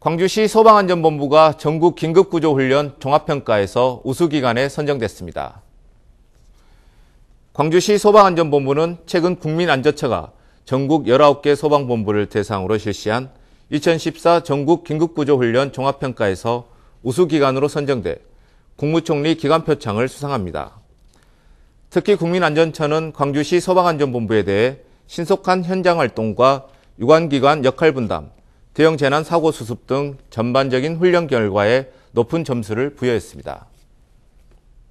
광주시 소방안전본부가 전국 긴급구조훈련 종합평가에서 우수기관에 선정됐습니다. 광주시 소방안전본부는 최근 국민안전처가 전국 19개 소방본부를 대상으로 실시한 2014 전국 긴급구조훈련 종합평가에서 우수기관으로 선정돼 국무총리 기관표창을 수상합니다. 특히 국민안전처는 광주시 소방안전본부에 대해 신속한 현장활동과 유관기관 역할분담, 대형 재난 사고 수습 등 전반적인 훈련 결과에 높은 점수를 부여했습니다.